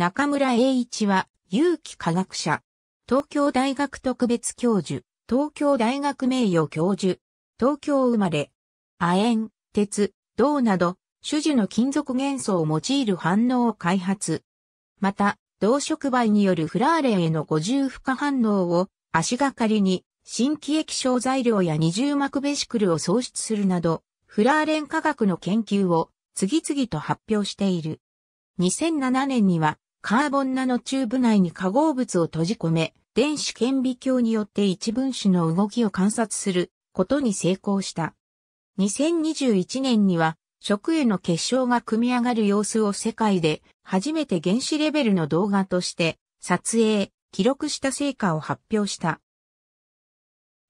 中村栄一は、有機科学者。東京大学特別教授、東京大学名誉教授、東京生まれ、亜鉛、鉄、銅など、種樹の金属元素を用いる反応を開発。また、銅触媒によるフラーレンへの五重負荷反応を足がかりに新規液晶材料や二重膜ベシクルを創出するなど、フラーレン科学の研究を次々と発表している。2007年にはカーボンナノチューブ内に化合物を閉じ込め、電子顕微鏡によって一分子の動きを観察することに成功した。2021年には、食への結晶が組み上がる様子を世界で初めて原子レベルの動画として撮影、記録した成果を発表した。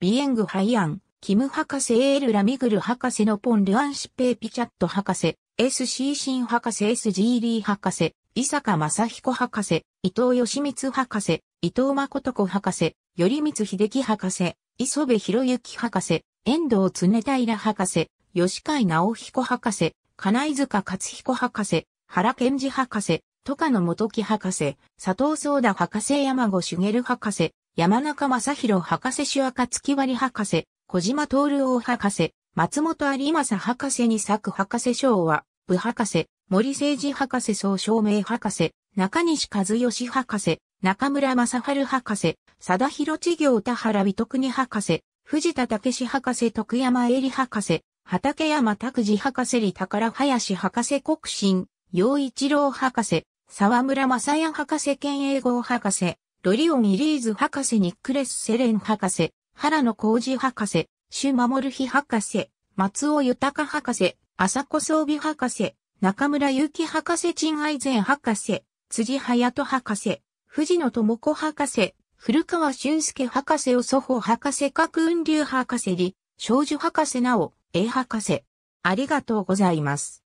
ビエング・ハイアン、キム博士、エール・ラミグル博士のポン・ルアンシペー・ピチャット博士、S.C. シン博士、S.G. リー博士、伊坂正彦博士、伊藤義光博士、伊藤誠子博士、頼光秀樹博士、磯部博之博士、遠藤常平博士、吉海直彦博士、金井塚勝彦博士、原健二博士、戸川野元木博士、佐藤壮田博士山後茂博士、山中正宏博士主赤月割博士、小島徹王博士、松本有正博士に作博士賞は、部博士、森誠治博士総照明博士、中西和義博士、中村正春博士、佐田博知行田原美徳に博士、藤田武史博士徳山恵里博士、畠山拓二博士里宝林博士国進、陽一郎博士、沢村正也博士兼英語博士、ロリオン・イリーズ博士ニックレス・セレン博士、原野浩二博士、朱守日博士、松尾豊博士、浅子装備博士、中村祐樹博士、陳愛善博士、辻隼人博士、藤野智子博士、古川俊介博士を祖父博士、各雲流博士李少女博士なお、A 博士。ありがとうございます。